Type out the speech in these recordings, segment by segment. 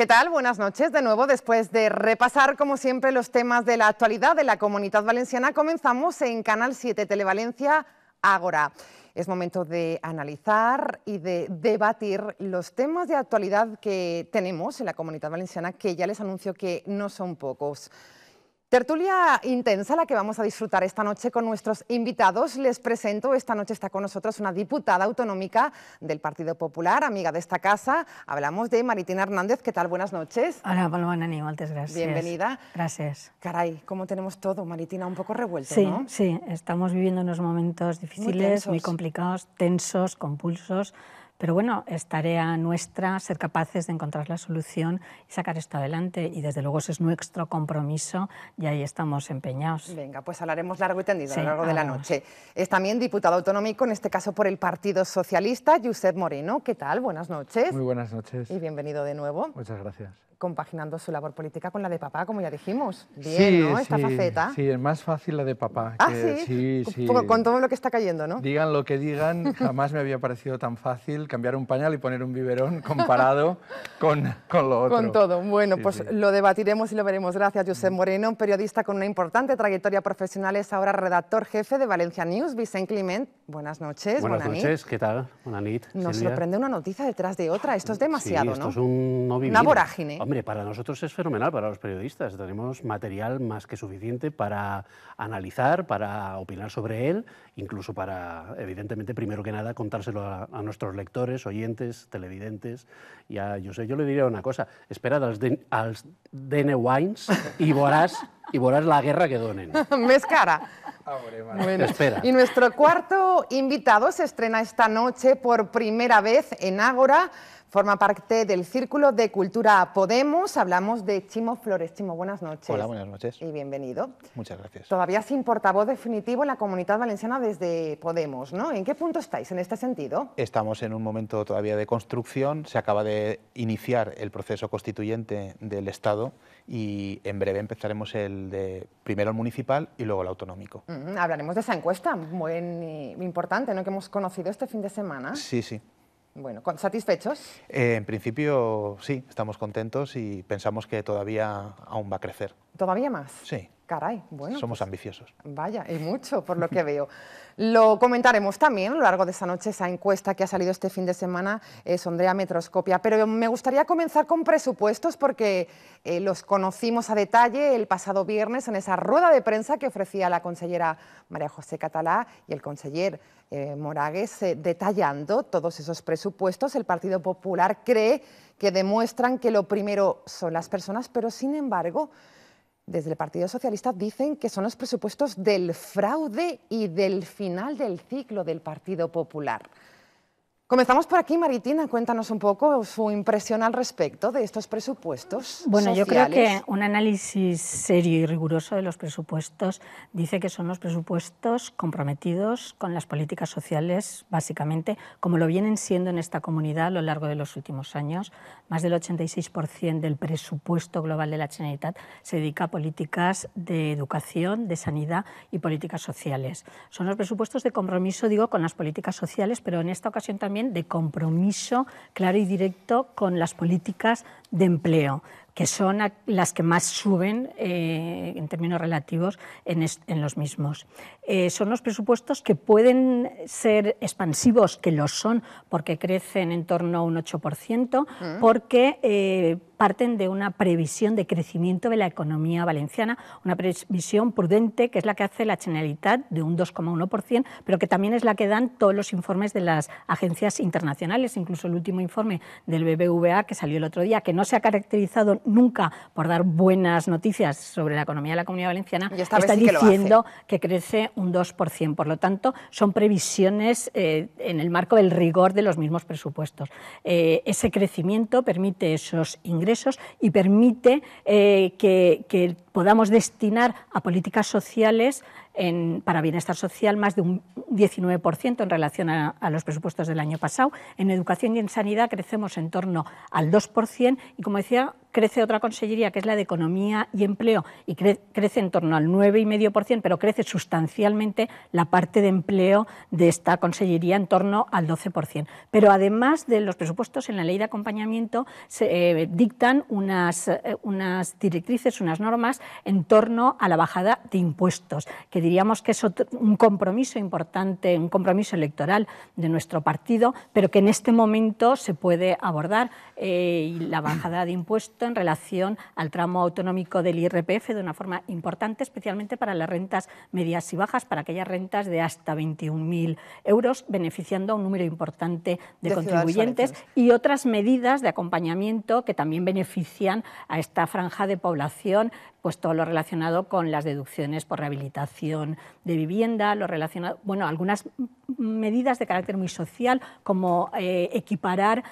¿Qué tal? Buenas noches. De nuevo, después de repasar, como siempre, los temas de la actualidad de la Comunidad Valenciana, comenzamos en Canal 7 Televalencia Ágora. Es momento de analizar y de debatir los temas de actualidad que tenemos en la Comunidad Valenciana, que ya les anuncio que no son pocos. Tertulia intensa la que vamos a disfrutar esta noche con nuestros invitados. Les presento, esta noche está con nosotros una diputada autonómica del Partido Popular, amiga de esta casa. Hablamos de Maritina Hernández. ¿Qué tal? Buenas noches. Hola, Paloma Nani, muchas gracias. Bienvenida. Gracias. Caray, ¿cómo tenemos todo, Maritina? Un poco revuelto, ¿no? Sí, sí. estamos viviendo unos momentos difíciles, muy, muy complicados, tensos, compulsos. Pero bueno, es tarea nuestra ser capaces de encontrar la solución y sacar esto adelante. Y desde luego ese es nuestro compromiso y ahí estamos empeñados. Venga, pues hablaremos largo y tendido a lo largo de la noche. Es también diputado autonómico, en este caso por el Partido Socialista, Josep Moreno. ¿Qué tal? Buenas noches. Muy buenas noches. Y bienvenido de nuevo. Muchas gracias. Compaginando su labor política con la de papá, como ya dijimos. Bien, sí, ¿no? Esta faceta. Sí, es más fácil la de papá. Ah, que, sí. sí, sí. Con todo lo que está cayendo, ¿no? Digan lo que digan, jamás me había parecido tan fácil cambiar un pañal y poner un biberón comparado con, con lo otro. Con todo. Bueno, pues lo debatiremos y lo veremos. Gracias, José Moreno, periodista con una importante trayectoria profesional, es ahora redactor jefe de Valencia News. Vicent Climent, buenas noches. Buenas noches, ¿qué tal? Buenas noches. Nos sorprende una noticia detrás de otra. Esto es demasiado, sí, esto es un no vivir. Una vorágine. Hombre, para nosotros es fenomenal, para los periodistas. Tenemos material más que suficiente para analizar, para opinar sobre él incluso para, evidentemente, primero que nada, contárselo a, nuestros lectores, oyentes, televidentes. Y a, yo yo le diría una cosa, esperad a los Wines y vorás, y vorás la guerra que donen. Más cara. Ah, espera. Y nuestro cuarto invitado se estrena esta noche por primera vez en Ágora Forma parte del Círculo de Cultura Podemos. Hablamos de Chimo Flores. Chimo, buenas noches. Hola, buenas noches. Y bienvenido. Muchas gracias. Todavía sin portavoz definitivo en la comunidad valenciana desde Podemos, ¿no? ¿En qué punto estáis en este sentido? Estamos en un momento todavía de construcción. Se acaba de iniciar el proceso constituyente del Estado y en breve empezaremos el de primero el municipal y luego el autonómico. Mm, hablaremos de esa encuesta, muy importante, ¿no? Que hemos conocido este fin de semana. Sí, sí. Bueno, ¿satisfechos? Eh, en principio sí, estamos contentos y pensamos que todavía aún va a crecer. ¿Todavía más? Sí. Caray, bueno. Somos pues, ambiciosos. Vaya, y mucho, por lo que veo. Lo comentaremos también a lo largo de esa noche, esa encuesta que ha salido este fin de semana, eh, Sondrea Metroscopia. Pero me gustaría comenzar con presupuestos porque eh, los conocimos a detalle el pasado viernes en esa rueda de prensa que ofrecía la consellera María José Catalá y el conseller eh, Moragues eh, detallando todos esos presupuestos. El Partido Popular cree que demuestran que lo primero son las personas, pero sin embargo desde el Partido Socialista dicen que son los presupuestos del fraude y del final del ciclo del Partido Popular. Comenzamos por aquí, Maritina. Cuéntanos un poco su impresión al respecto de estos presupuestos. Bueno, yo creo que un análisis serio y riguroso de los presupuestos dice que son los presupuestos comprometidos con las políticas sociales, básicamente, como lo vienen siendo en esta comunidad a lo largo de los últimos años. Más del 86% del presupuesto global de la Generalitat se dedica a políticas de educación, de sanidad y políticas sociales. Son los presupuestos de compromiso, digo, con las políticas sociales, pero en esta ocasión también de compromiso claro y directo con las políticas de empleo que son las que más suben eh, en términos relativos en, los mismos. Eh, son los presupuestos que pueden ser expansivos, que lo son, porque crecen en torno a un 8%, mm. porque eh, parten de una previsión de crecimiento de la economía valenciana, una previsión prudente que es la que hace la Generalitat de un 2,1%, pero que también es la que dan todos los informes de las agencias internacionales, incluso el último informe del BBVA que salió el otro día, que no se ha caracterizado nunca por dar buenas noticias sobre la economía de la Comunidad Valenciana, está diciendo que, crece un 2%. Por lo tanto, son previsiones eh, en el marco del rigor de los mismos presupuestos. Eh, ese crecimiento permite esos ingresos y permite eh, que, podamos destinar a políticas sociales para bienestar social más de un 19% en relación a, los presupuestos del año pasado. En educación y en sanidad crecemos en torno al 2% y, como decía, crece otra consellería que es la de Economía y Empleo y crece en torno al 9,5%, pero crece sustancialmente la parte de empleo de esta consellería en torno al 12%. Pero además de los presupuestos en la ley de acompañamiento se eh, dictan unas, eh, unas directrices, unas normas en torno a la bajada de impuestos, que diríamos que es un compromiso importante, un compromiso electoral de nuestro partido, pero que en este momento se puede abordar eh, la bajada de impuestos en relación al tramo autonómico del IRPF de una forma importante, especialmente para las rentas medias y bajas, para aquellas rentas de hasta 21.000 euros, beneficiando a un número importante de contribuyentes y otras medidas de acompañamiento que también benefician a esta franja de población pues todo lo relacionado con las deducciones por rehabilitación de vivienda, lo relacionado, bueno, algunas medidas de carácter muy social, como eh, equiparar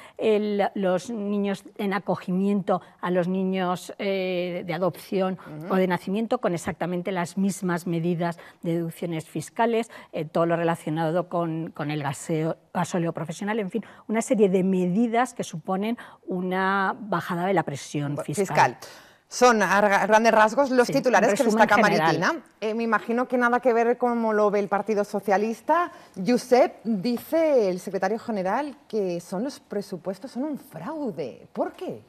los niños en acogimiento a los niños eh, de adopción o de nacimiento con exactamente las mismas medidas de deducciones fiscales, eh, todo lo relacionado con, el gaseo, gasóleo profesional, en fin, una serie de medidas que suponen una bajada de la presión fiscal. Son a grandes rasgos los titulares que destaca Maritina. Eh, me imagino que nada que ver cómo lo ve el Partido Socialista. Josep dice el secretario general que son los presupuestos son un fraude. ¿Por qué?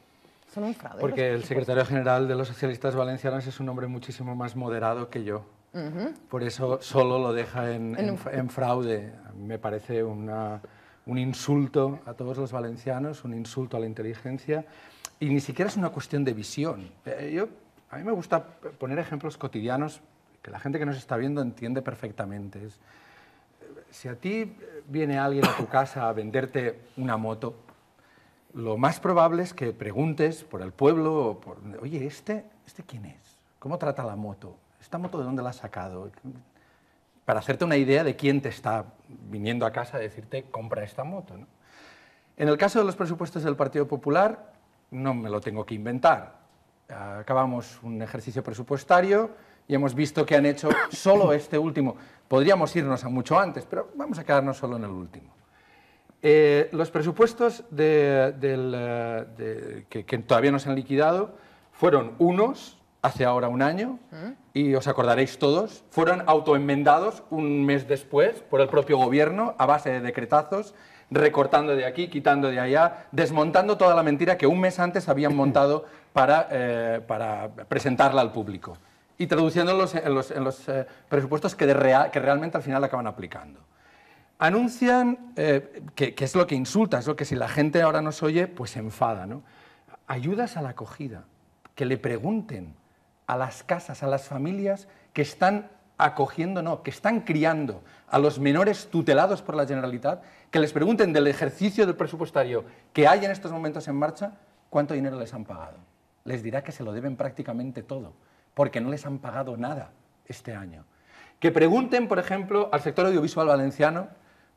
Son un fraude. Porque el secretario general de los socialistas valencianos es un hombre muchísimo más moderado que yo. Por eso solo lo deja en, fraude. me parece un insulto a todos los valencianos, un insulto a la inteligencia y ni siquiera es una cuestión de visión. Eh, yo, a mí me gusta poner ejemplos cotidianos que la gente que nos está viendo entiende perfectamente. Eh, si a ti eh, viene alguien a tu casa a venderte una moto, lo más probable es que preguntes por el pueblo, por, oye, ¿este, ¿este quién es? ¿Cómo trata la moto? ¿Esta moto de dónde la ha sacado? Para hacerte una idea de quién te está viniendo a casa a decirte, compra esta moto. En el caso de los presupuestos del Partido Popular, no me lo tengo que inventar. Acabamos un ejercicio presupuestario y hemos visto que han hecho solo este último. Podríamos irnos a mucho antes, pero vamos a quedarnos solo en el último. Eh, los presupuestos eh, que, que, todavía no se han liquidado fueron unos hace ahora un año y os acordaréis todos, fueron autoenmendados un mes después por el propio gobierno a base de decretazos recortando de aquí, quitando de allá, desmontando toda la mentira que un mes antes habían montado para, eh, para presentarla al público y traduciendo en los, los, eh, presupuestos que, que, realmente al final acaban aplicando. Anuncian, eh, que, que, es lo que insulta, es lo que si la gente ahora nos oye, pues enfada, ¿no? Ayudas a la acogida, que le pregunten a las casas, a las familias que están acogiendo, no, que están criando a los menores tutelados por la Generalitat que les pregunten del ejercicio del presupuestario que hay en estos momentos en marcha, cuánto dinero les han pagado. Les dirá que se lo deben prácticamente todo, porque no les han pagado nada este año. Que pregunten, por ejemplo, al sector audiovisual valenciano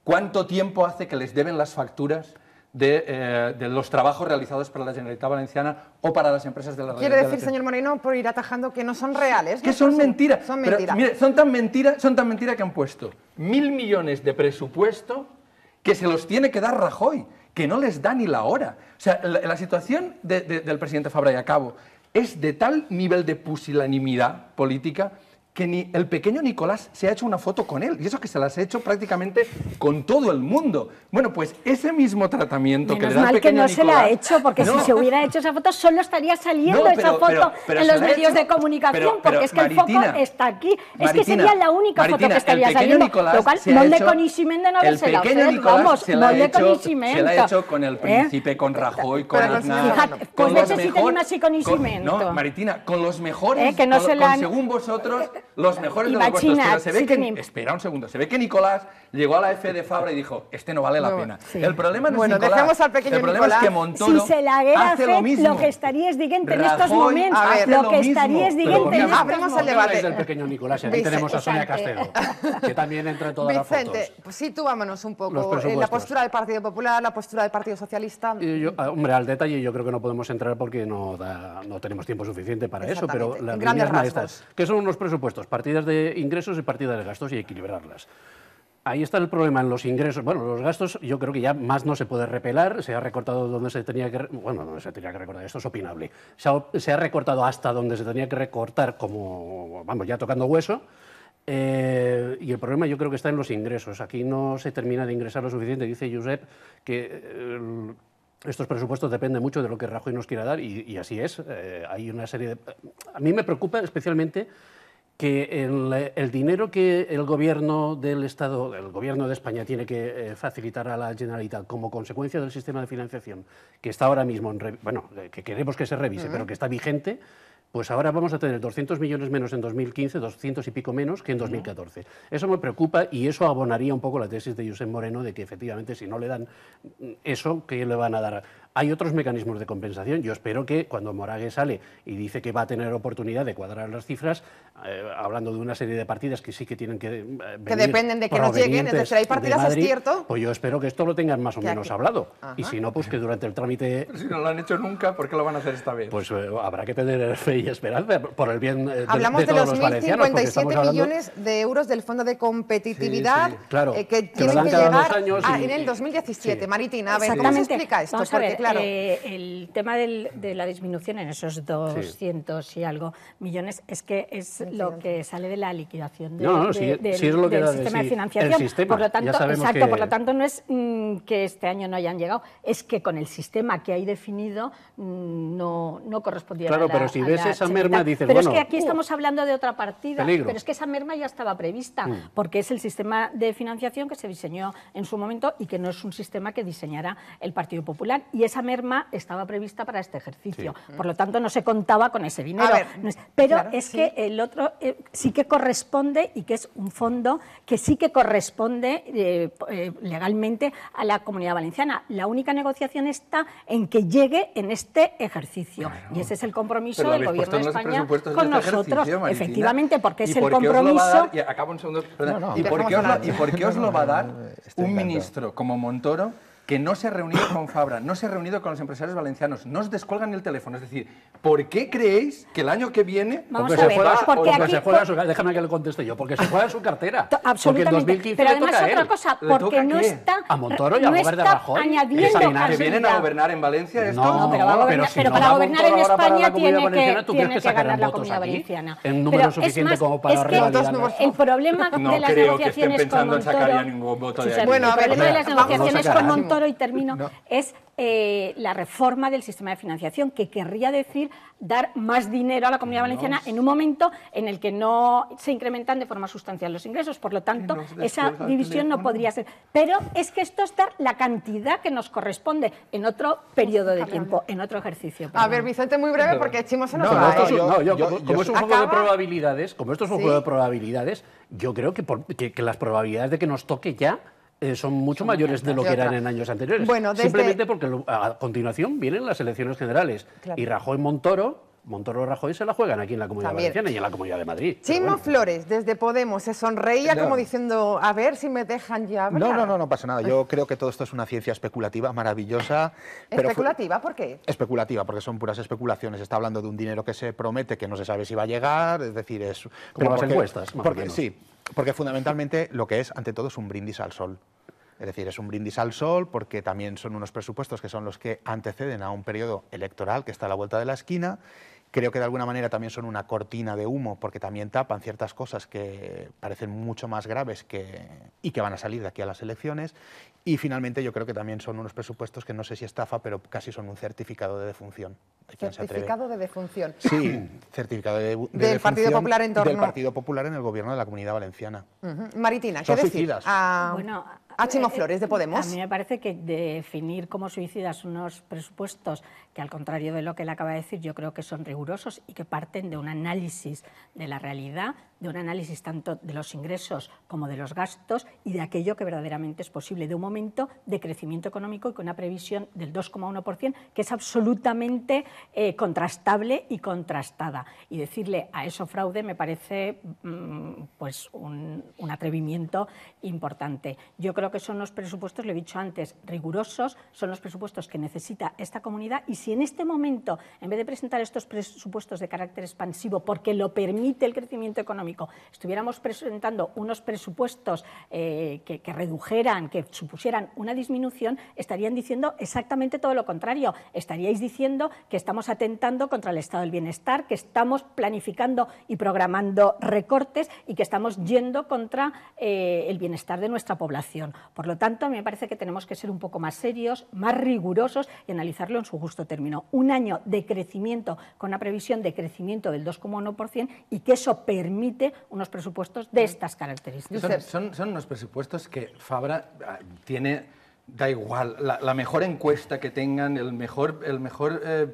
cuánto tiempo hace que les deben las facturas de, eh, los trabajos realizados para la Generalitat Valenciana o para las empresas de la Quiere decir, señor Moreno, por ir atajando, que no son reales. Que son mentiras. Son Son tan mentiras que han puesto mil millones de presupuesto que se los tiene que dar Rajoy, que no les da ni la hora. O sea, la, situación del presidente Fabra y Acabo es de tal nivel de pusilanimidad política que ni el pequeño Nicolás se ha hecho una foto con él. Y eso que se las ha hecho prácticamente con todo el mundo. Bueno, pues ese mismo tratamiento que le da mal al pequeño que no se la ha hecho, porque si se hubiera hecho esa foto, solo estaría saliendo esa foto en los medios de comunicación, porque es que el foco está aquí. es que sería la única foto que estaría saliendo. Nicolás lo cual, no le de a El pequeño Nicolás se, la ha hecho, se la ha hecho con el ¿Eh? príncipe, con Rajoy, con Aznar. Pues de hecho sí con, No, Maritina, con los mejores, ¿Eh? según vosotros los mejores de los vuestros. se ve que. Espera un segundo. Se ve que Nicolás llegó a la F de Fabra y dijo: Este no vale la pena. El problema no es Nicolás. el que Montoro. Si se la guerra hace lo, mismo. lo que estaría es diguente en estos momentos. lo, que estaría es diguente en el debate. del pequeño Nicolás. Y aquí tenemos a Sonia Castelo, que también entra en todas las fotos. Vicente, pues vámonos un poco. Eh, la postura del Partido Popular, la postura del Partido Socialista. Ah, hombre, al detalle yo creo que no podemos entrar porque no, no tenemos tiempo suficiente para eso, pero las maestras, que son unos presupuestos partidas de ingresos y partidas de gastos y equilibrarlas. Ahí está el problema en los ingresos. Bueno, los gastos yo creo que ya más no se puede repelar, se ha recortado donde se tenía que... Bueno, donde se tenía que recortar, esto es opinable. Se ha, recortado hasta donde se tenía que recortar, como, vamos, ya tocando hueso. Eh, y el problema yo creo que está en los ingresos. Aquí no se termina de ingresar lo suficiente. Dice Josep que eh, estos presupuestos dependen mucho de lo que Rajoy nos quiera dar y, así es. Eh, hay una serie de... A mí me preocupa especialmente que el, dinero que el gobierno del Estado, el gobierno de España tiene que eh, facilitar a la Generalitat como consecuencia del sistema de financiación que está ahora mismo, en, bueno, eh, que queremos que se revise, pero que está vigente, pues ahora vamos a tener 200 millones menos en 2015, 200 y pico menos que en 2014. Eso me preocupa y eso abonaría un poco la tesis de Josep Moreno de que efectivamente si no le dan eso, ¿qué le van a dar? Hay otros mecanismos de compensación. Yo espero que cuando Morague sale y dice que va a tener oportunidad de cuadrar las cifras, eh, hablando de una serie de partidas que sí que tienen que. Eh, que dependen de que nos lleguen, entonces hay partidas, es cierto. Pues yo espero que esto lo tengan más o menos hablado. Y si no, pues que durante el trámite. si no lo han hecho nunca, ¿por qué lo van a hacer esta vez? Pues eh, habrá que tener fe y esperanza por el bien de, Hablamos de, Hablamos de los 57 millones de euros del Fondo de Competitividad que tienen que, llegar en el 2017. Maritina, a ver, ¿cómo se explica esto? Eh, el tema de la disminución en esos 200 y algo millones es que es lo que sale de la liquidación del, sistema de, financiación. por lo tanto, exacto, por lo tanto no es mm, que este año no hayan llegado, es que con el sistema que hay definido mm, no, no correspondía claro, pero si ves esa merma dices, pero es que aquí estamos hablando de otra partida, pero es que esa merma ya estaba prevista, mm. porque es el sistema de financiación que se diseñó en su momento y que no es un sistema que diseñara el Partido Popular y esa merma estaba prevista para este ejercicio. Por lo tanto, no se contaba con ese dinero. Pero es que el otro eh, sí que corresponde y que es un fondo que sí que corresponde eh, eh, legalmente a la comunidad valenciana. La única negociación está en que llegue en este ejercicio. Y ese es el compromiso del Gobierno de España con este nosotros. Efectivamente, porque es el compromiso. Y, ¿Y por qué os lo va a dar un ministro como Montoro? que no se ha reunido con Fabra, no se ha reunido con los empresarios valencianos, no os descuelgan el teléfono. Es decir, ¿por qué creéis que el año que viene... Vamos a ver, se juega, porque aquí, déjame que le conteste yo, porque se juega su cartera. Absolutamente. Porque en 2015 pero además otra cosa, porque no está... A Montoro y a no está de Rajoy. añadiendo... ¿Que vienen a gobernar en Valencia esto? No, pero, pero, pero para gobernar en España tiene que, ¿tú tiene que, ganar la comunidad valenciana. En número suficiente es como para es El problema de las negociaciones con Montoro... No creo que estén pensando en sacar ya ningún voto Bueno, el problema de las negociaciones con Montoro y termino, es eh, la reforma del sistema de financiación, que querría decir dar más dinero a la comunidad valenciana en un momento en el que no se incrementan de forma sustancial los ingresos. Por lo tanto, esa división no podría ser. Pero es que esto es dar la cantidad que nos corresponde en otro periodo de tiempo, en otro ejercicio. A ver, Vicente, muy breve, porque Chimo se nos como, esto es un juego de probabilidades, yo creo que las probabilidades de que nos toque ya eh, son mucho mayores de lo que eran en años anteriores. Bueno, Simplemente porque a continuación vienen las elecciones generales y Rajoy-Montoro Montoro Rajoy se la juegan aquí en la Comunidad Valenciana y en la Comunidad de Madrid. Chimo Flores, desde Podemos, se sonreía como diciendo, a ver si me dejan ya No, no, no, no pasa nada. Yo creo que todo esto es una ciencia especulativa maravillosa. ¿Especulativa? ¿Por qué? Especulativa, porque son puras especulaciones. Está hablando de un dinero que se promete, que no se sabe si va a llegar, es decir, es... Como las encuestas, más porque, o menos. Sí, porque fundamentalmente lo que es, ante todo, es un brindis al sol. Es decir, es un brindis al sol porque también son unos presupuestos que son los que anteceden a un periodo electoral que está a la vuelta de la esquina Creo que de alguna manera también son una cortina de humo porque también tapan ciertas cosas que parecen mucho más graves que, y que van a salir de aquí a las elecciones. Y finalmente yo creo que también son unos presupuestos que no sé si estafa, pero casi son un certificado de defunción. Certificado de defunción. Sí, certificado de, del defunción Partido Popular en torno... del Partido Popular en el gobierno de la Comunidad Valenciana. Maritina, ¿qué suicidas. a, bueno, Chimo eh, Flores de eh, Podemos? A mí me parece que definir como suicidas unos presupuestos que al contrario de lo que él acaba de decir, yo creo que son rigurosos y que parten de un análisis de la realidad, de un análisis tanto de los ingresos como de los gastos y de aquello que verdaderamente es posible, de un momento de crecimiento económico y con una previsión del 2,1%, que es absolutamente eh, contrastable y contrastada. Y decirle a eso fraude me parece mm, pues un, atrevimiento importante. Yo creo que son los presupuestos, lo he dicho antes, rigurosos, son los presupuestos que necesita esta comunidad si en este momento, en vez de presentar estos presupuestos de carácter expansivo, porque lo permite el crecimiento económico, estuviéramos presentando unos presupuestos eh, que, redujeran, que supusieran una disminución, estarían diciendo exactamente todo lo contrario. Estaríais diciendo que estamos atentando contra el estado del bienestar, que estamos planificando y programando recortes y que estamos yendo contra eh, el bienestar de nuestra población. Por lo tanto, a mí me parece que tenemos que ser un poco más serios, más rigurosos y analizarlo en su justo un año de crecimiento con una previsión de crecimiento del 2,1% y que eso permite unos presupuestos de estas características. Son, son, son unos presupuestos que Fabra ah, tiene, da igual, la, mejor encuesta que tengan, el mejor... El mejor eh,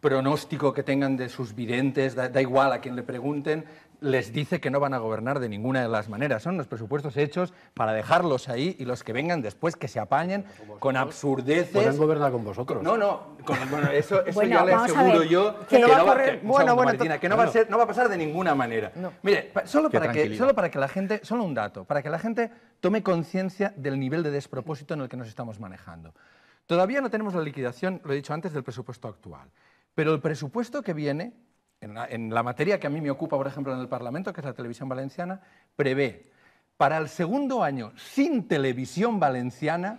pronóstico que tengan de sus videntes, da, da, igual a quien le pregunten, les dice que no van a gobernar de ninguna de las maneras. Son los presupuestos hechos para dejarlos ahí y los que vengan después que se apañen con absurdeces. Pueden gobernar con vosotros. No, no, bueno, eso, ya le aseguro yo que, no va a no va a pasar de ninguna manera. Mire, solo para, que, solo para que la gente, solo un dato, para que la gente tome conciencia del nivel de despropósito en el que nos estamos manejando. Todavía no tenemos la liquidación, lo he dicho antes, del presupuesto actual. Pero el presupuesto que viene en la, materia que a mí me ocupa, por ejemplo, en el Parlamento, que es la televisión valenciana, prevé para el segundo año sin televisión valenciana,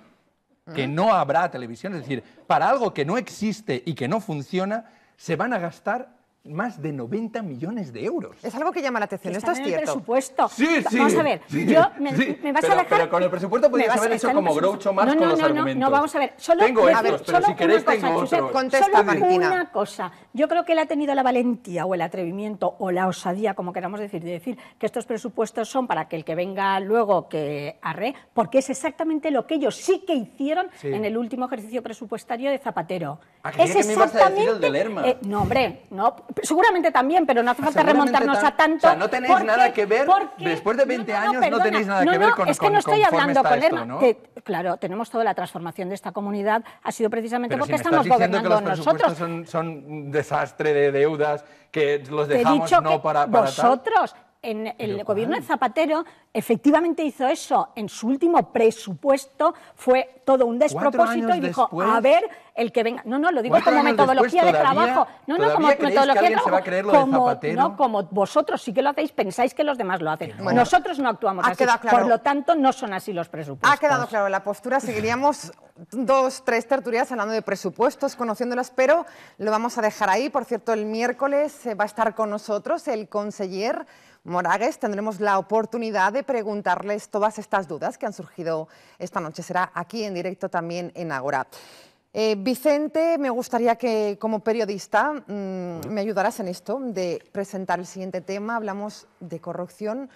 que no habrá televisión, es decir, para algo que no existe y que no funciona, se van a gastar más de 90 millones de euros. Es algo que llama la atención, esto es cierto. el presupuesto. Sí, sí. Vamos a ver, yo me, vas a dejar... Pero con el presupuesto podrías haber hecho como Groucho más no, no, con los no, argumentos. No, no, vamos a ver. Solo, tengo estos, pero si queréis tengo otros. Contesta, solo una cosa. Yo creo que él ha tenido la valentía o el atrevimiento o la osadía, como queramos decir, de decir que estos presupuestos son para que el que venga luego que arre, porque es exactamente lo que ellos sí que hicieron en el último ejercicio presupuestario de Zapatero. es exactamente... Me Lerma? Eh, no, hombre, no, seguramente también, pero no hace falta remontarnos a tanto. O sea, no tenéis nada que ver, después de 20 años no tenéis nada que ver con Es que no estoy hablando con él claro, tenemos toda la transformación de esta comunidad, ha sido precisamente porque estamos gobernando que los nosotros. Son, un desastre de deudas que los dejamos no para, para, Vosotros, en el gobierno de Zapatero efectivamente hizo eso en su último presupuesto, fue todo un despropósito y dijo, a ver, el que venga. No, no, lo digo como metodología de trabajo. No, no, como metodología de trabajo. Como, no, como vosotros sí que lo hacéis, pensáis que los demás lo hacen. Nosotros no actuamos así. Por lo tanto, no son así los presupuestos. Ha quedado claro la postura. Seguiríamos dos, tres tertulias hablando de presupuestos, conociéndolas, pero lo vamos a dejar ahí. Por cierto, el miércoles eh, va a estar con nosotros el conseller Moragues, tendremos la oportunidad de preguntarles todas estas dudas que han surgido esta noche. Será aquí en directo también en Agora. Eh, Vicente, me gustaría que como periodista mm, me ayudaras en esto de presentar el siguiente tema. Hablamos de corrupción,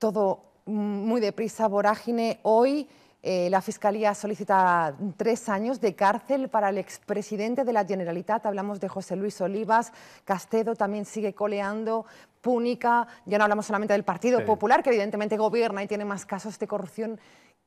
todo muy deprisa, vorágine. Hoy eh, la Fiscalía solicita tres años de cárcel para el expresidente de la Generalitat. Hablamos de José Luis Olivas. Castedo también sigue coleando púnica, ya no hablamos solamente del Partido Popular, que evidentemente gobierna y tiene más casos de corrupción.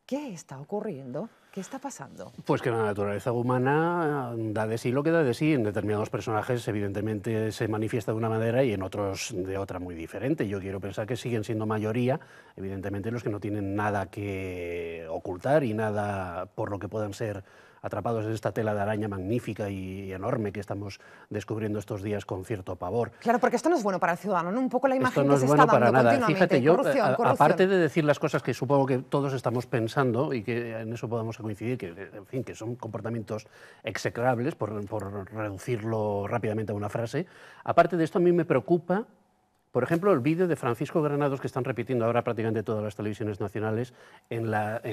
¿Qué está ocurriendo? ¿Qué está pasando? Pues que la naturaleza humana eh, da de sí lo que da de sí. En determinados personajes, evidentemente, se manifiesta de una manera y en otros de otra muy diferente. Yo quiero pensar que siguen siendo mayoría, evidentemente, los que no tienen nada que ocultar y nada por lo que puedan ser atrapados en esta tela de araña magnífica y enorme que estamos descubriendo estos días con cierto pavor. Claro, porque esto no es bueno para el ciudadano, ¿no? un poco la imagen esto no es se bueno está para nada. Fíjate, yo, eh, aparte de decir las cosas que supongo que todos estamos pensando y que en eso podamos coincidir, que, en fin, que son comportamientos execrables, por, por reducirlo rápidamente a una frase, aparte de esto a mí me preocupa por ejemplo, el vídeo de Francisco Granados, que están repitiendo ahora prácticamente todas las televisiones nacionales, en,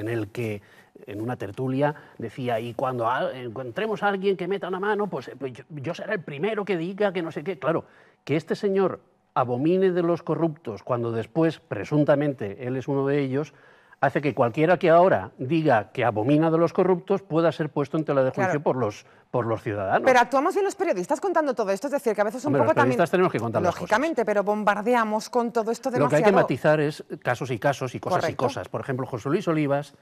el que, en una tertulia, decía, y cuando encontremos a alguien que meta una mano, pues, eh, pues yo, seré el primero que diga que no sé qué. Claro, que este señor abomine de los corruptos cuando después, presuntamente, él es uno de ellos, hace que cualquiera que ahora diga que abomina de los corruptos pueda ser puesto en tela de juicio por, los, por los ciudadanos. Pero actuamos bien los periodistas contando todo esto, es decir, que a veces un Hombre, poco los periodistas también... tenemos que contar Lógicamente, pero bombardeamos con todo esto demasiado... Lo que hay que matizar es casos y casos y cosas y cosas. Por ejemplo, José Luis Olivas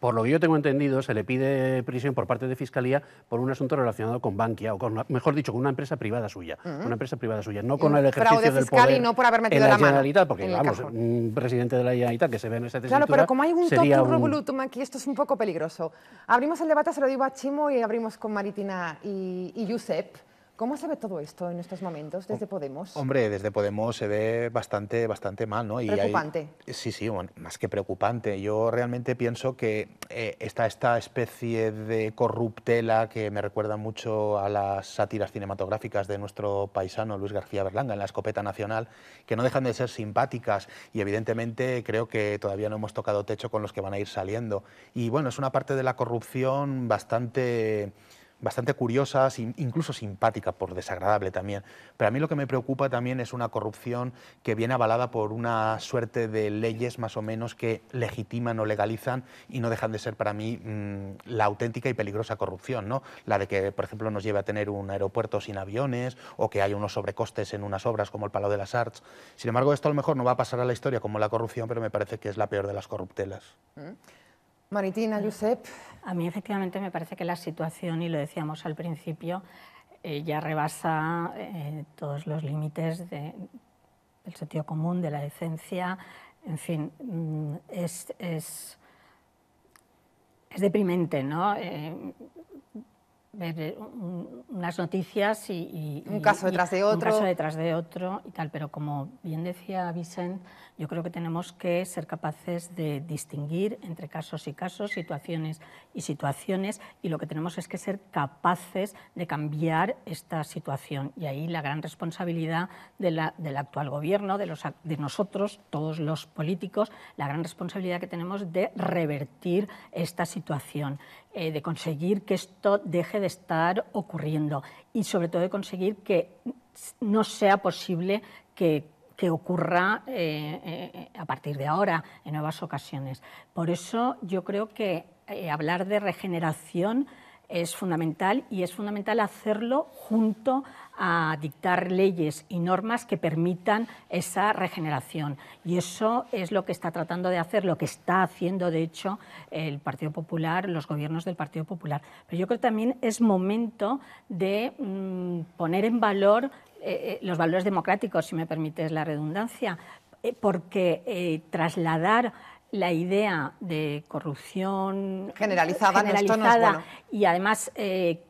por lo que yo tengo entendido, se le pide prisión por parte de Fiscalía por un asunto relacionado con Bankia, o con, mejor dicho, con una empresa privada suya. Una empresa privada suya, no con el ejercicio del fiscal y en la, la porque, vamos, un presidente de la Generalitat que se ve en esa Claro, pero como hay un aquí, esto es un poco peligroso. Abrimos el debate, se lo digo a Chimo y abrimos con Maritina y, y ¿Cómo se ve todo esto en estos momentos desde Podemos? Hombre, desde Podemos se ve bastante, bastante mal, ¿no? Y preocupante. sí, sí, más que preocupante. Yo realmente pienso que eh, está esta especie de corruptela que me recuerda mucho a las sátiras cinematográficas de nuestro paisano Luis García Berlanga en La Escopeta Nacional, que no dejan de ser simpáticas y evidentemente creo que todavía no hemos tocado techo con los que van a ir saliendo. Y bueno, es una parte de la corrupción bastante bastante curiosas, incluso simpática, por desagradable también. Pero a mí lo que me preocupa también es una corrupción que viene avalada por una suerte de leyes más o menos que legitiman o legalizan y no dejan de ser para mí mm, la auténtica y peligrosa corrupción, ¿no? La de que, por ejemplo, nos lleve a tener un aeropuerto sin aviones o que hay unos sobrecostes en unas obras como el Palau de las Arts. Sin embargo, esto a lo mejor no va a pasar a la historia como la corrupción, pero me parece que es la peor de las corruptelas. Mm. Maritina, Josep. A mí efectivamente me parece que la situación, y lo decíamos al principio, eh, ya rebasa eh, todos los límites del sentido común, de la decencia, en fin, mm, es, es, deprimente, ¿no? Eh, ver eh, unas noticias y, un caso detrás de otro. Un caso detrás de otro y tal, pero como bien decía Vicent, yo creo que tenemos que ser capaces de distinguir entre casos y casos, situaciones y situaciones, y lo que tenemos es que ser capaces de cambiar esta situación. Y ahí la gran responsabilidad de la, del actual gobierno, de, los, de nosotros, todos los políticos, la gran responsabilidad que tenemos de revertir esta situación. Eh, de conseguir que esto deje de estar ocurriendo y sobre todo de conseguir que no sea posible que, ocurra eh, eh, a partir de ahora en nuevas ocasiones. Por eso yo creo que hablar de regeneración es fundamental y es fundamental hacerlo junto a dictar leyes y normas que permitan esa regeneración. Y eso es lo que está tratando de hacer, lo que está haciendo, de hecho, el Partido Popular, los gobiernos del Partido Popular. Pero yo creo que también es momento de mm, poner en valor eh, eh, los valores democráticos, si me permites la redundancia, eh, porque trasladar la idea de corrupción generalizada, en y además eh,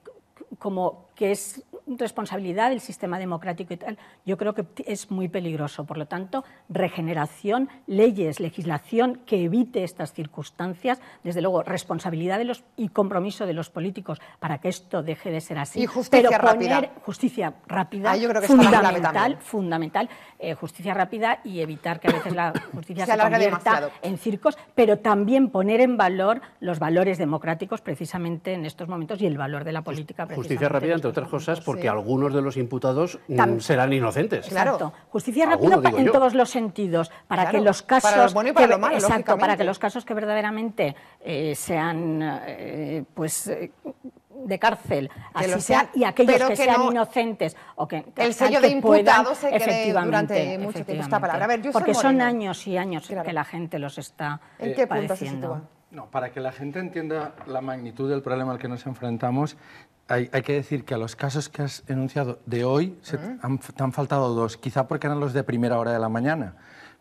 como que es responsabilidad del sistema democrático y tal, yo creo que es muy peligroso. Por lo tanto, regeneración, leyes, legislación que evite estas circunstancias, desde luego responsabilidad de los, y compromiso de los políticos para que esto deje de ser así. Y justicia rápida. justicia rápida, yo creo que fundamental, fundamental, eh, justicia rápida y evitar que a veces la justicia se, se en circos, pero también poner en valor los valores democráticos precisamente en estos momentos y el valor de la política. Justicia rápida, otras cosas, porque algunos de los imputados mm, serán inocentes. justicia rápida en todos los sentidos, para que los casos... Para que, los casos que verdaderamente eh, sean, eh, pues... Eh, de cárcel, y aquellos que, sean inocentes o que, el sello de imputado se quede durante mucho tiempo porque son años y años que la gente los está ¿En No, para que la gente entienda la magnitud del problema al que nos enfrentamos, hay, que decir que a los casos que has enunciado de hoy se, han, te han faltado dos, quizá porque eran los de primera hora de la mañana.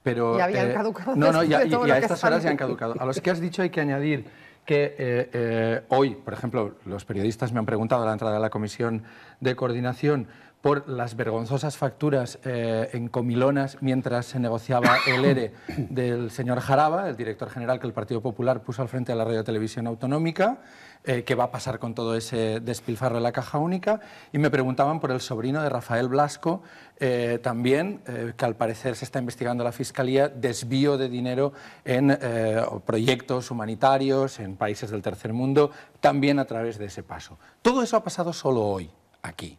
Pero, eh, No, no, y, a estas horas ya han caducado. A los que has dicho hay que añadir que eh, eh, hoy, por ejemplo, los periodistas me han preguntado a la entrada de la comisión de coordinación por las vergonzosas facturas eh, en comilonas mientras se negociaba el ERE e del señor Jaraba, el director general que el Partido Popular puso al frente de la radio televisión autonómica, que eh, qué va a pasar con todo ese despilfarro de la caja única, y me preguntaban por el sobrino de Rafael Blasco, eh, también, que al parecer se está investigando la Fiscalía, desvío de dinero en proyectos humanitarios, en países del tercer mundo, también a través de ese paso. Todo eso ha pasado solo hoy, aquí.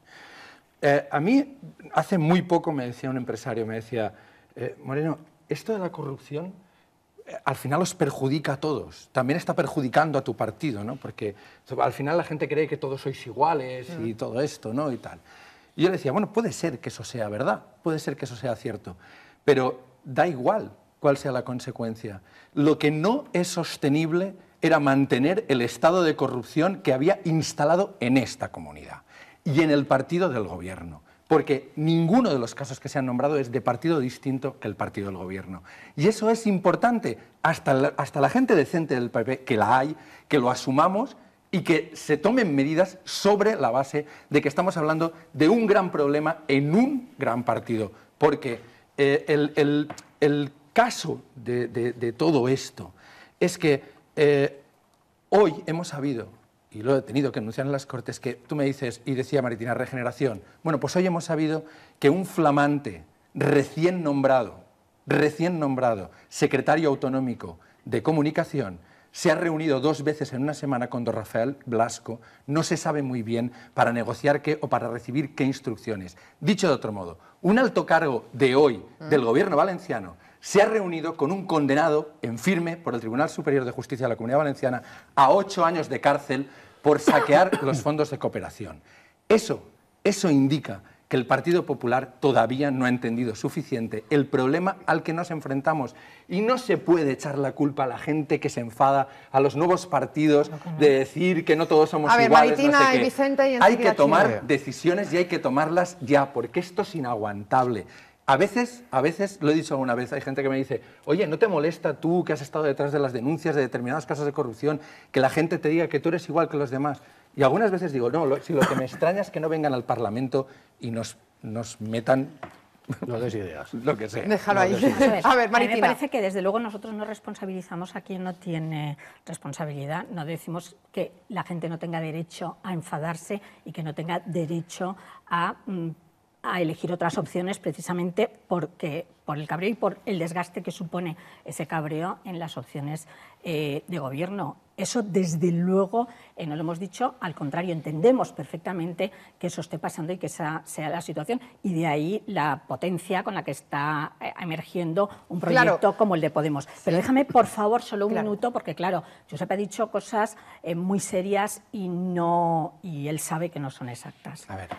Eh, a mí, hace muy poco me decía un empresario, me decía, eh, Moreno, esto de la corrupción eh, al final os perjudica a todos, también está perjudicando a tu partido, ¿no? Porque al final la gente cree que todos sois iguales y mm. todo esto, ¿no? Y tal. Y yo le decía, bueno, puede ser que eso sea verdad, puede ser que eso sea cierto, pero da igual cuál sea la consecuencia. Lo que no es sostenible era mantener el estado de corrupción que había instalado en esta comunidad y en el partido del gobierno, porque ninguno de los casos que se han nombrado es de partido distinto que el partido del gobierno. Y eso es importante, hasta la, gente decente del PP, que la hay, que lo asumamos y que se tomen medidas sobre la base de que estamos hablando de un gran problema en un gran partido, porque eh, el, caso de, todo esto es que eh, hoy hemos sabido y lo he tenido que anunciar en las Cortes, que tú me dices, y decía Maritina, regeneración. Bueno, pues hoy hemos sabido que un flamante recién nombrado, recién nombrado secretario autonómico de comunicación, se ha reunido dos veces en una semana con don Rafael Blasco, no se sabe muy bien para negociar qué o para recibir qué instrucciones. Dicho de otro modo, un alto cargo de hoy del mm. gobierno valenciano se ha reunido con un condenado en firme por el Tribunal Superior de Justicia de la Comunidad Valenciana a ocho años de cárcel por saquear los fondos de cooperación. Eso, eso indica que el Partido Popular todavía no ha entendido suficiente el problema al que nos enfrentamos. Y no se puede echar la culpa a la gente que se enfada, a los nuevos partidos, de decir que no todos somos iguales. hay que tomar decisiones y hay que tomarlas ya, porque esto es inaguantable. A veces, a veces, lo he dicho alguna vez, hay gente que me dice, oye, ¿no te molesta tú que has estado detrás de las denuncias de determinadas casas de corrupción, que la gente te diga que tú eres igual que los demás? Y algunas veces digo, no, si lo que me extraña es que no vengan al Parlamento y nos, nos metan no des ideas. Lo que sea. Déjalo ahí. A ver, Maritina. me parece que desde luego nosotros no responsabilizamos a quien no tiene responsabilidad. No decimos que la gente no tenga derecho a enfadarse y que no tenga derecho a mm, a elegir otras opciones precisamente porque, por el cabreo y por el desgaste que supone ese cabreo en las opciones eh, de gobierno. Eso, desde luego, eh, no lo hemos dicho, al contrario, entendemos perfectamente que eso esté pasando y que esa sea la situación, y de ahí la potencia con la que está eh, emergiendo un proyecto como el de Podemos. Pero déjame, por favor, solo un minuto, porque, claro, Josep ha dicho cosas muy serias y, no, y él sabe que no son exactas. A ver.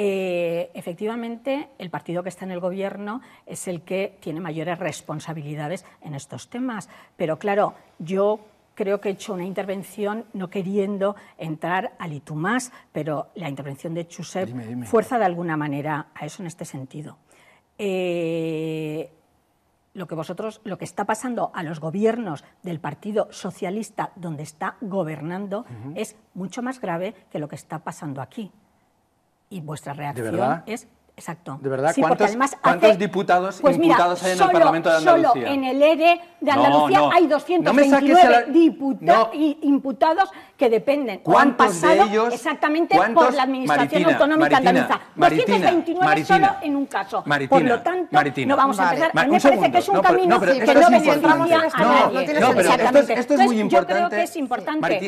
Eh, efectivamente el partido que está en el gobierno es el que tiene mayores responsabilidades en estos temas. Pero claro, yo creo que he hecho una intervención no queriendo entrar al Itumás, pero la intervención de Chusep fuerza de alguna manera a eso en este sentido. Eh, lo que vosotros, lo que está pasando a los gobiernos del Partido Socialista donde está gobernando es mucho más grave que lo que está pasando aquí y vuestra reacción es Exacto. ¿De verdad? ¿Cuántos, además ¿cuántos diputados pues imputados hay en el Parlamento de Andalucía? Solo en el ERE e de Andalucía hay 229 no la... diputados imputados que dependen ¿Cuántos de ellos, exactamente por la Administración Económica Autonómica Andaluza. 229 solo en un caso. por lo tanto, no vamos a empezar. A me parece que es un camino que no beneficia a nadie. No, pero esto es, muy importante. Yo creo que es importante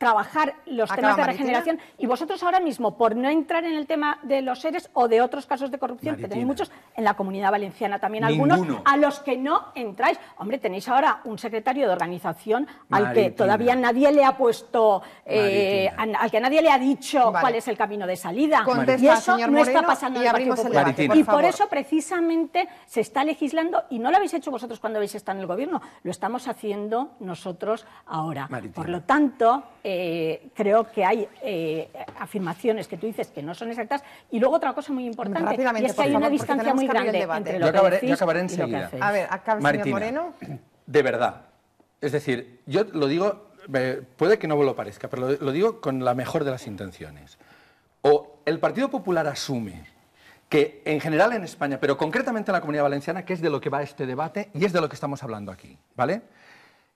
trabajar los temas de regeneración. Y vosotros ahora mismo, por no entrar en el tema de los seres o de otros casos de corrupción, que tenéis muchos en la comunidad valenciana también, algunos a los que no entráis. Hombre, tenéis ahora un secretario de organización al que todavía nadie le ha puesto, eh, al que nadie le ha dicho cuál es el camino de salida. y eso no está pasando en el parte Y por eso precisamente se está legislando, y no lo habéis hecho vosotros cuando habéis estado en el gobierno, lo estamos haciendo nosotros ahora. Por lo tanto, eh, creo que hay eh, afirmaciones que tú dices que no son exactas. Y luego otra cosa muy importante, y es que hay una distancia muy grande entre lo que decís yo acabaré enseguida. a ver, Moreno. De verdad. Es decir, yo lo digo, puede que no lo parezca, pero lo digo con la mejor de las intenciones. O el Partido Popular asume que en general en España, pero concretamente en la Comunidad Valenciana, que es de lo que va este debate y es de lo que estamos hablando aquí, ¿vale?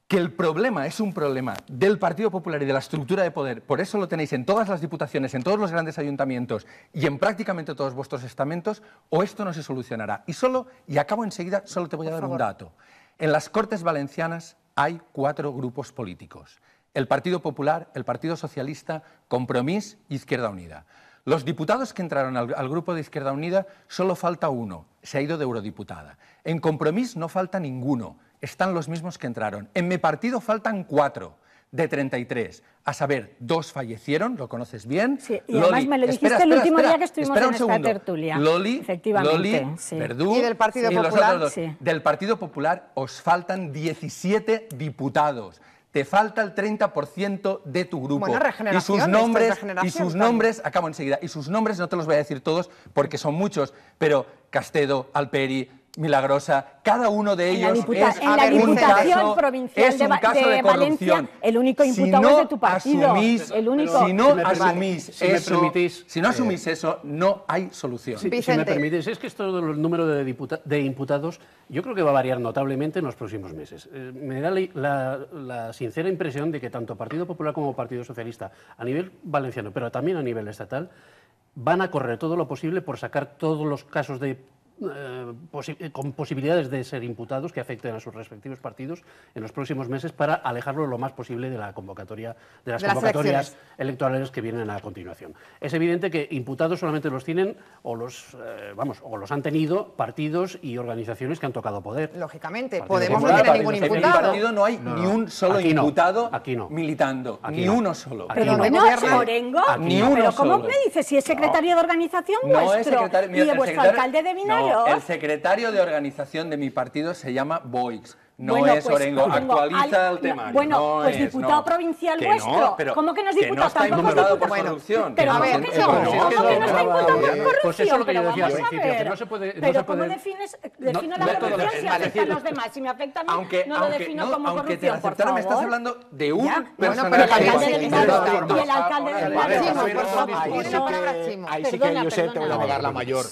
que el problema es un problema del Partido Popular y de la estructura de poder, por eso lo tenéis en todas las diputaciones, en todos los grandes ayuntamientos y en prácticamente todos vuestros estamentos, o esto no se solucionará. Y solo, y acabo enseguida, solo te voy a dar un dato. En las Cortes Valencianas hay cuatro grupos políticos. El Partido Popular, el Partido Socialista, Compromís, Izquierda Unida. Los diputados que entraron al, al, grupo de Izquierda Unida, solo falta uno, se ha ido de eurodiputada. En Compromís no falta ninguno, están los mismos que entraron. En mi partido faltan cuatro de 33. A saber, dos fallecieron, lo conoces bien. Sí, y además me lo dijiste el último día que estuvimos en esta tertulia. Loli, Efectivamente, Loli y del Partido Popular. Del Partido Popular os faltan 17 diputados. Te falta el 30% de tu grupo. y sus nombres, y sus nombres, acabo enseguida, y sus nombres no te los voy a decir todos porque son muchos, pero Castedo, Alperi, milagrosa. Cada uno de ellos es caso, es de, Valencia, el único imputado es de tu partido. Si no asumís eso, no hay solución. Si, me permitís, es que esto del número de, de, imputados, yo creo que va a variar notablemente en los próximos meses. Eh, me da la, sincera impresión de que tanto Partido Popular como Partido Socialista, a nivel valenciano, pero también a nivel estatal, van a correr todo lo posible por sacar todos los casos de eh, eh, con posibilidades de ser imputados que afecten a sus respectivos partidos en los próximos meses para alejarlo lo más posible de la convocatoria de las, convocatorias electorales que vienen a continuación. Es evidente que imputados solamente los tienen o los eh, vamos o los han tenido partidos y organizaciones que han tocado poder. Lógicamente, Podemos no ningún imputado. partido no hay ni un solo imputado aquí no, militando, ni uno solo. pero ni ¿cómo me dices si es secretario de organización vuestro y vuestro alcalde de Minar? El secretario de organización de mi partido se llama Boix no bueno, es pues, Orengo. Actualiza el tema. bueno, pues diputado no. provincial vuestro. Pero ¿Cómo que no es diputado? Que no está imputado por corrupción. Pero ¿cómo que no? está imputado por corrupción? Eh, pues eso es lo que yo decía al principio, que no se puede... Pero ¿cómo defines la corrupción si afecta a los demás? Si me afecta a mí, no lo defino como corrupción, te aceptara, me estás hablando de un personaje. Y el alcalde del Ahí sí que yo sé, te voy a dar la mayor.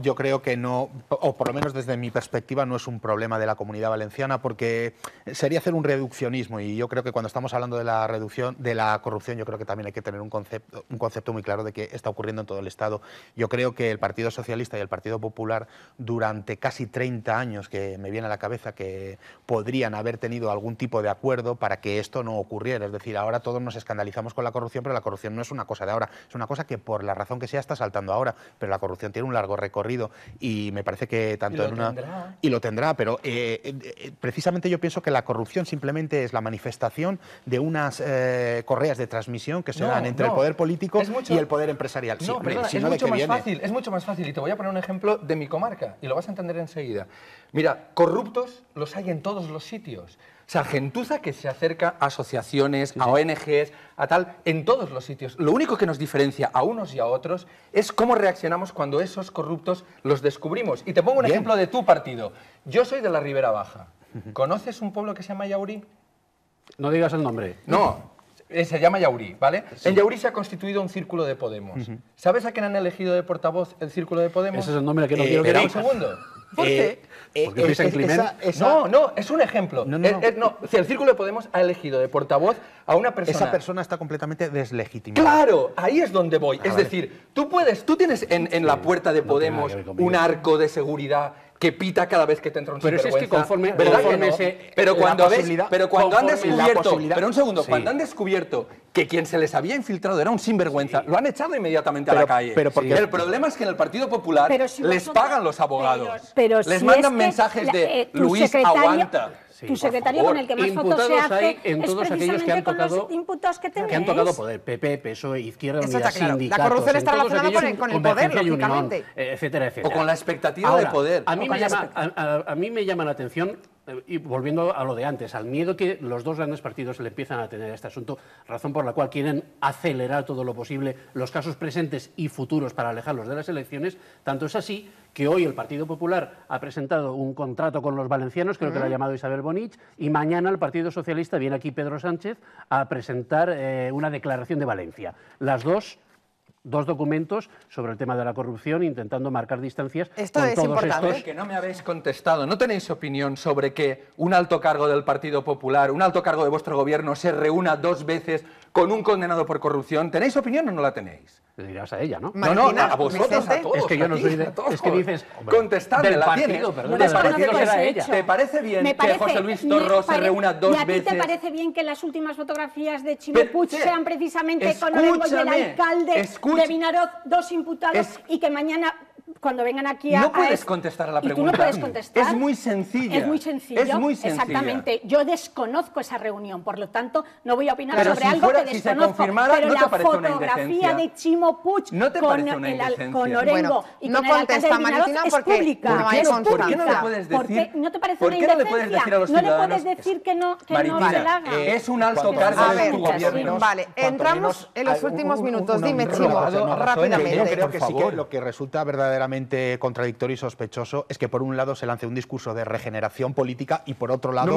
Yo creo que no, o por lo menos desde mi perspectiva, no es un problema de la comunidad valenciana porque sería hacer un reduccionismo y yo creo que cuando estamos hablando de la reducción de la corrupción yo creo que también hay que tener un concepto, un concepto muy claro de que está ocurriendo en todo el Estado. Yo creo que el Partido Socialista y el Partido Popular durante casi 30 años que me viene a la cabeza que podrían haber tenido algún tipo de acuerdo para que esto no ocurriera. Es decir, ahora todos nos escandalizamos con la corrupción, pero la corrupción no es una cosa de ahora, es una cosa que por la razón que sea está saltando ahora, pero la corrupción tiene un largo recorrido y me parece que tanto en una... Y lo tendrá, pero eh, eh, precisamente yo pienso que la corrupción simplemente es la manifestación de unas eh, correas de transmisión que se dan entre el poder político y el poder empresarial. es mucho más fácil, es mucho más fácil. Y te voy a poner un ejemplo de mi comarca y lo vas a entender enseguida. Mira, corruptos los hay en todos los sitios. O sea, gentuza que se acerca a asociaciones, a ONGs, a tal, en todos los sitios. Lo único que nos diferencia a unos y a otros es cómo reaccionamos cuando esos corruptos los descubrimos. Y te pongo un ejemplo de tu partido. Yo soy de la Ribera Baja. ¿Conoces un pueblo que se llama Yauri? No digas el nombre. No, eh, se llama Yauri, ¿vale? En Yauri se ha constituido un círculo de Podemos. ¿Sabes a quién han elegido de portavoz el círculo de Podemos? Ese es el nombre que no eh, quiero que un segundo. Porque eh, No, no, es un ejemplo. No, eh, eh, El, Círculo de Podemos ha elegido de portavoz a una persona. Esa persona está completamente deslegitimada. Claro, ahí es donde voy. es decir, tú puedes, tú tienes en la puerta de Podemos un arco de seguridad que pita cada vez que te entra un Pero es que conforme, pero cuando pero cuando han descubierto, pero un segundo, cuando han descubierto que quien se les había infiltrado era un sinvergüenza, lo han echado inmediatamente a la calle. Pero porque el problema es que en el Partido Popular les pagan los abogados. les mandan mensajes de eh, Luis aguanta. Sí, tu secretario con el que más fotos se hace en es todos precisamente que han tocado, con los imputados que tenéis. Que han tocado poder, PP, PSOE, Izquierda Unida, La corrupción está relacionada con el, poder, lógicamente. etcétera, etcétera. O con la expectativa de poder. A mí, me llama, a mí me llama la atención y volviendo a lo de antes, al miedo que los dos grandes partidos le empiezan a tener a este asunto, razón por la cual quieren acelerar todo lo posible los casos presentes y futuros para alejarlos de las elecciones, tanto es así que hoy el Partido Popular ha presentado un contrato con los valencianos, creo que lo ha llamado Isabel Bonich, y mañana el Partido Socialista viene aquí Pedro Sánchez a presentar eh, una declaración de Valencia. Las dos dos documentos sobre el tema de la corrupción, intentando marcar distancias. Esto es todos importante. Que no me habéis contestado. ¿No tenéis opinión sobre que un alto cargo del Partido Popular, un alto cargo de vuestro gobierno, se reúna dos veces con un condenado por corrupción? ¿Tenéis opinión o no la tenéis? le dirás a ella, ¿no? no, no, a vosotros, a todos. Es que yo no soy de. Todos. Es que dices. Contestadme, el partido, perdón, ¿Te, parece, será ella? ¿Te parece bien que José Luis Torro se reúna dos ¿y a ti te parece bien que las últimas fotografías de Chimepuch sean precisamente con el alcalde de Vinaroz, dos imputados, y que mañana cuando vengan aquí a... No puedes contestar a la pregunta. tú no puedes contestar. Es muy sencillo. Es muy sencillo. sencilla. Exactamente. Yo desconozco esa reunión, por lo tanto, no voy a opinar sobre algo que desconozco. Pero Si se confirmara, ¿no te parece fotografía una de Chimo Puch ¿No te con, una el, con Orengo y no con contesta, el es porque pública. No ¿Por, qué no le puedes decir? ¿No te no puedes a los no le puedes decir que no, se la haga. Eh, es un alto cargo de tu gobierno. Vale, entramos en los últimos minutos. Dime, Chimo, rápidamente. Yo creo lo que resulta verdadero contradictorio y sospechoso es que por un lado se lance un discurso de regeneración política y por otro lado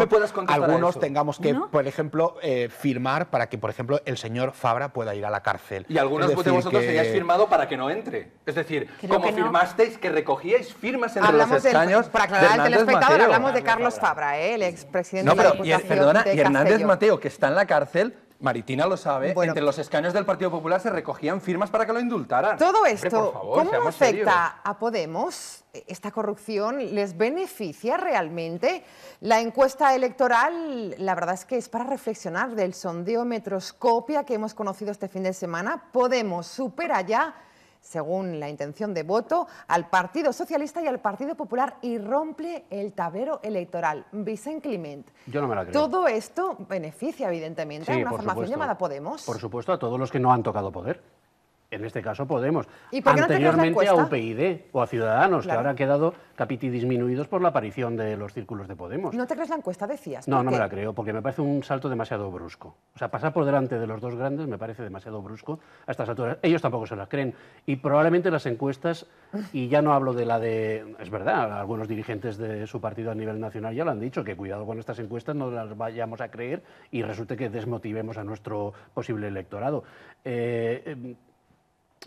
algunos tengamos que, por ejemplo, eh, firmar para que, por ejemplo, el señor Fabra pueda ir a la cárcel. Y algunos de vosotros que... hayáis firmado para que no entre. Es decir, cómo como firmasteis que recogíais firmas entre los escaños. para aclarar al telespectador, hablamos de Carlos Fabra, ¿eh? el expresidente de la y, de y Hernández Mateo, que está en la cárcel, Maritina lo sabe, entre los escaños del Partido Popular se recogían firmas para que lo indultaran. Todo esto, ¿cómo afecta a Podemos? ¿Esta corrupción les beneficia realmente? La encuesta electoral, la verdad es que es para reflexionar del sondeo Metroscopia que hemos conocido este fin de semana. Podemos supera ya según la intención de voto, al Partido Socialista y al Partido Popular y rompe el tablero electoral. Vicente Clement. Yo no me creo. Todo esto beneficia, evidentemente, a una formación llamada Podemos. Por supuesto, a todos los que no han tocado poder en este caso Podemos, ¿Y anteriormente a UPyD o a Ciudadanos, que ahora han quedado capiti por la aparición de los círculos de Podemos. ¿No te crees la encuesta, decías? No, no me la creo, porque me parece un salto demasiado brusco. O sea, pasar por delante de los dos grandes me parece demasiado brusco a estas alturas. Ellos tampoco se las creen. Y probablemente las encuestas, y ya no hablo de la de... Es verdad, algunos dirigentes de su partido a nivel nacional ya lo han dicho, que cuidado con estas encuestas, no las vayamos a creer y resulte que desmotivemos a nuestro posible electorado. Eh, em,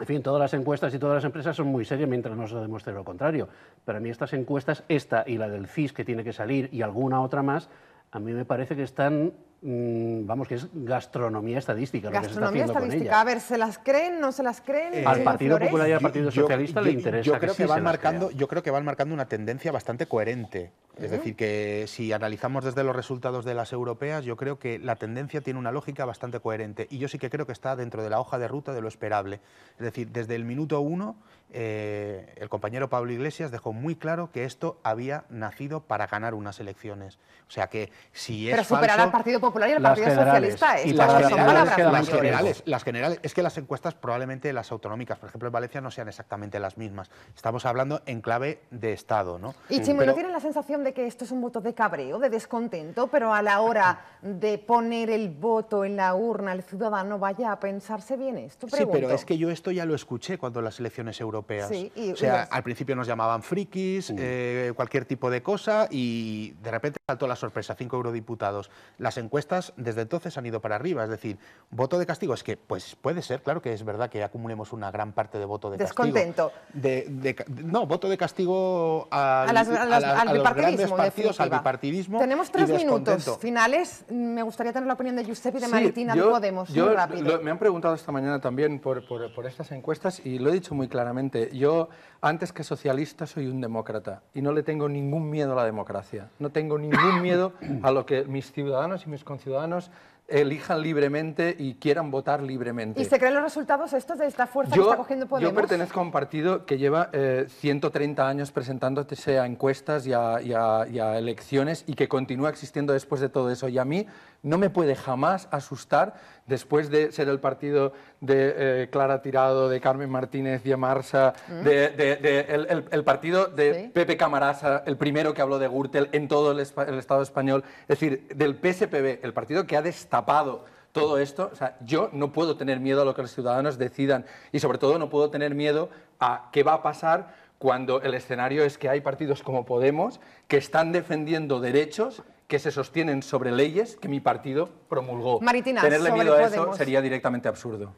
en fin, todas las encuestas y todas las empresas son muy serias mientras no se demuestre lo contrario. Pero a mí estas encuestas, esta y la del CIS que tiene que salir y alguna otra más, a mí me parece que están Mm, vamos, que es gastronomía estadística. estadística. A ver, ¿se las creen, no se las creen? al eh, Partido Popular y al Partido Socialista le interesa. Yo creo que, van marcando, yo creo que van marcando una tendencia bastante coherente. Es decir, que si analizamos desde los resultados de las europeas, yo creo que la tendencia tiene una lógica bastante coherente. Y yo sí que creo que está dentro de la hoja de ruta de lo esperable. Es decir, desde el minuto uno eh, el compañero Pablo Iglesias dejó muy claro que esto había nacido para ganar unas elecciones. O sea que si es Pero superar al Partido Popular y al Partido Socialista. Y ¿eh? las, generales, las, generales, es que las encuestas probablemente las autonómicas, por ejemplo en Valencia, no sean exactamente las mismas. Estamos hablando en clave de Estado, ¿no? Y Chimo, ¿no tienen la sensación de que esto es un voto de cabreo, de descontento, pero a la hora de poner el voto en la urna, el ciudadano vaya a pensarse bien esto? Sí, pero es que yo esto ya lo escuché cuando las elecciones europeas Sí, o sea, al principio nos llamaban frikis, eh, cualquier tipo de cosa, y de repente saltó la sorpresa, cinco eurodiputados. Las encuestas desde entonces han ido para arriba, es decir, voto de castigo es que, pues puede ser, claro que es verdad que acumulemos una gran parte de voto de Descontento. castigo. no, voto de castigo al, a al bipartidismo. Tenemos tres minutos finales. Mm, me gustaría tener la opinión de Giuseppe de sí, Maritina, de Podemos, rápido. me han preguntado esta mañana también por, por, por estas encuestas y lo he dicho muy claramente. Yo, antes que socialista, soy un demócrata y no le tengo ningún miedo a la democracia. No tengo ningún ningún miedo a lo que mis ciudadanos y mis conciudadanos elijan libremente y quieran votar libremente. ¿Y se creen los resultados estos de esta fuerza que está cogiendo Podemos? Yo pertenezco a un partido que lleva 130 eh, años presentándose a encuestas y a, elecciones y que continúa existiendo después de todo eso. Y a mí no me puede jamás asustar después de ser el partido de eh, Clara Tirado, de Carmen Martínez de, mm. de, el, partido de Pepe Camarasa, el primero que habló de Gürtel en todo el, el Estado español, es decir, del PSPB, el partido que ha destapado todo esto, o sea, yo no puedo tener miedo a lo que los ciudadanos decidan y sobre todo no puedo tener miedo a qué va a pasar cuando el escenario es que hay partidos como Podemos que están defendiendo derechos que se sostienen sobre leyes que mi partido promulgó. Maritina, Tenerle miedo a eso sería directamente absurdo.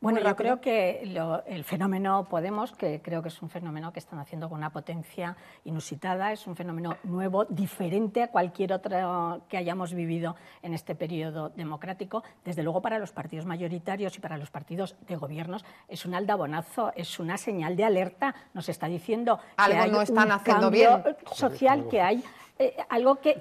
Bueno, yo creo que el fenómeno Podemos, que creo que es un fenómeno que están haciendo con una potencia inusitada, es un fenómeno nuevo, diferente a cualquier otro que hayamos vivido en este periodo democrático. Desde luego, para los partidos mayoritarios y para los partidos de gobiernos es un aldabonazo, es una señal de alerta. Nos está diciendo algo que hay están un haciendo social, que hay eh, algo que,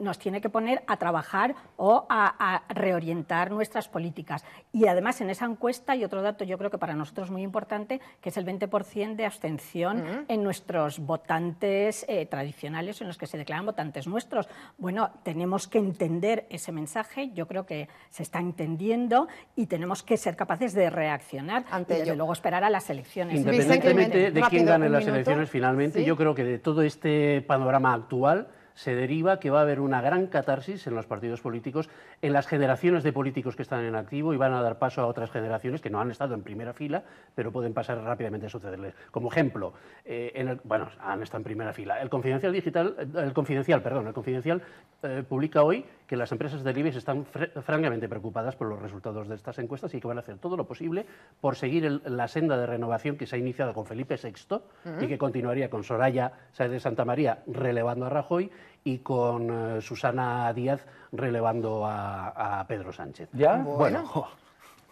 nos tiene que poner a trabajar o a, reorientar nuestras políticas. Y además en esa encuesta hay otro dato, yo creo que para nosotros muy importante, que es el 20% de abstención en nuestros votantes eh, tradicionales, en los que se declaran votantes nuestros. Bueno, tenemos que entender ese mensaje, yo creo que se está entendiendo y tenemos que ser capaces de reaccionar y luego esperar a las elecciones. Independientemente de quién gane las elecciones finalmente, yo creo que de todo este panorama actual, se deriva que va a haber una gran catarsis en los partidos políticos, en las generaciones de políticos que están en activo y van a dar paso a otras generaciones que no han estado en primera fila, pero pueden pasar rápidamente a sucederles. Como ejemplo, eh, en el, bueno, han estado en primera fila. El Confidencial Digital, eh, el Confidencial, perdón, el Confidencial eh, publica hoy que las empresas del IBEX están francamente preocupadas por los resultados de estas encuestas y que van a hacer todo lo posible por seguir la senda de renovación que se ha iniciado con Felipe VI y que continuaría con Soraya Sáez de Santa María relevando a Rajoy y con eh, Susana Díaz relevando a, Pedro Sánchez. ¿Ya? Bueno.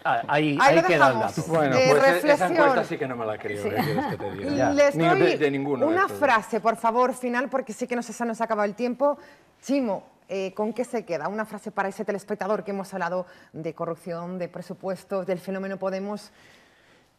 ahí, queda el dato. Bueno, pues e-, reflexión. esa encuesta sí que no me la creo. ¿eh? Que te diga? Les doy de, ninguna. una frase, por favor, final, porque sí que no se nos ha acabado el tiempo. Chimo, eh, ¿con qué se queda? Una frase para ese telespectador que hemos hablado de corrupción, de presupuestos, del fenómeno Podemos.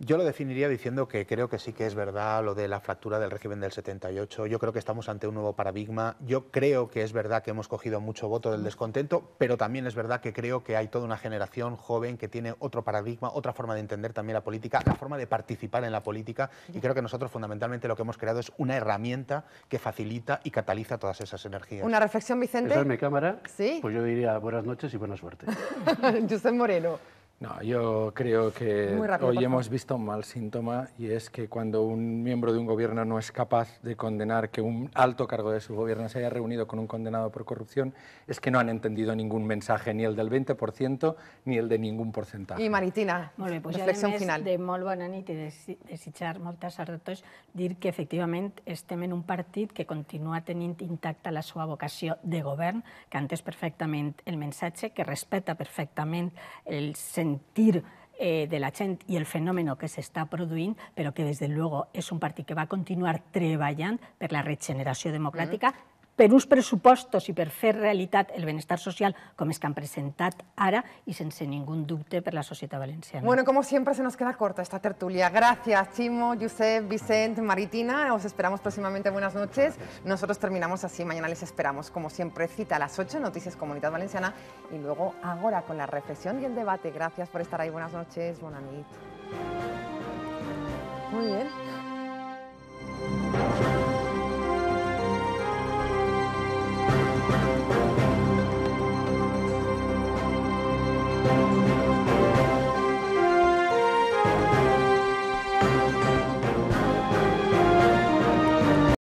Yo lo definiría diciendo que creo que sí que es verdad lo de la fractura del régimen del 78. Yo creo que estamos ante un nuevo paradigma. Yo creo que es verdad que hemos cogido mucho voto del descontento, pero también es verdad que creo que hay toda una generación joven que tiene otro paradigma, otra forma de entender también la política, la forma de participar en la política. Y creo que nosotros fundamentalmente lo que hemos creado es una herramienta que facilita y cataliza todas esas energías. Una reflexión, Vicente. Esa es mi cámara. Sí. Pues yo diría buenas noches y buena suerte. José Moreno. No, yo creo que rápido, hoy hemos visto un mal síntoma y es que cuando un miembro de un gobierno no es capaz de condenar que un alto cargo de su gobierno se haya reunido con un condenado por corrupción, es que no han entendido ningún mensaje, ni el del 20% ni el de ningún porcentaje. I Maritina, molt pues reflexión reflexió final. de molt bona nit i de desitjar moltes sort a tots, dir que efectivament estem en un partit que continua tenint intacta la seva vocació de govern, que entès perfectament el missatge, que respecta perfectament el sentit sentir eh, de la gent i el fenomen que s'està produint, però que, des de luego, és un partit que va continuar treballant per la regeneració democràtica mm per uns pressupostos i per fer realitat el benestar social com es que han presentat ara i sense ningún dubte per la societat valenciana. Bueno, como siempre se nos queda corta esta tertulia. Gracias, Chimo, Josep, Vicent, Maritina. Os esperamos próximamente. Buenas noches. Nosotros terminamos así. Mañana les esperamos, como siempre, cita a las 8, Noticias Comunidad Valenciana. Y luego, ahora, con la reflexión y el debate. Gracias por estar ahí. Buenas noches. Buenas noches. Muy bien.